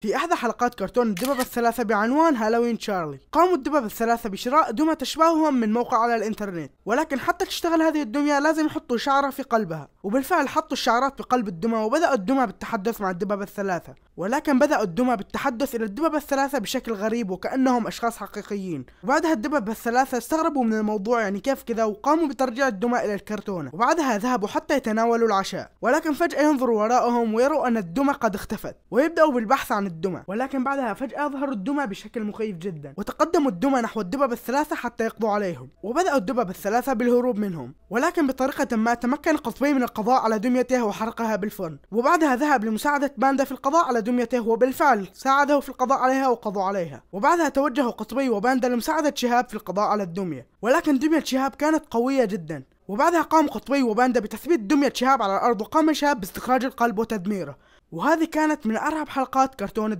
في إحدى حلقات كرتون الدببة الثلاثة بعنوان هالوين تشارلي قاموا الدببة الثلاثة بشراء دمى تشبههم من موقع على الإنترنت ولكن حتى تشتغل هذه الدمية لازم يحطوا شعرة في قلبها وبالفعل حطوا الشعرات في قلب الدمى وبدأوا الدمى بالتحدث مع الدببة الثلاثة ولكن بدأوا الدمى بالتحدث إلى الدببة الثلاثة بشكل غريب وكأنهم أشخاص حقيقيين وبعدها الدببة الثلاثة استغربوا من الموضوع يعني كيف كذا وقاموا بترجيع الدمى إلى الكرتونة وبعدها ذهبوا حتى يتناولوا العشاء ولكن فجأة ينظروا وراءهم ويروا أن الدمى قد اختفت ويبدأوا بالبحث عن الدمى ولكن بعدها فجأة ظهروا الدمى بشكل مخيف جدا وتقدموا الدمى نحو الدبب الثلاثة حتى يقضوا عليهم وبدأوا الدبب الثلاثة بالهروب منهم ولكن بطريقة ما تمكن قطبي من القضاء على دميته وحرقها بالفرن وبعدها ذهب لمساعدة باندا في القضاء على دميته وبالفعل ساعده في القضاء عليها وقضوا عليها وبعدها توجه قطبي وباندا لمساعدة شهاب في القضاء على الدمية ولكن دمية شهاب كانت قوية جدا وبعدها قام قطبي وباندا بتثبيت دمية شهاب على الأرض وقام شهاب باستخراج القلب وتدميره وهذه كانت من أرهب حلقات كرتون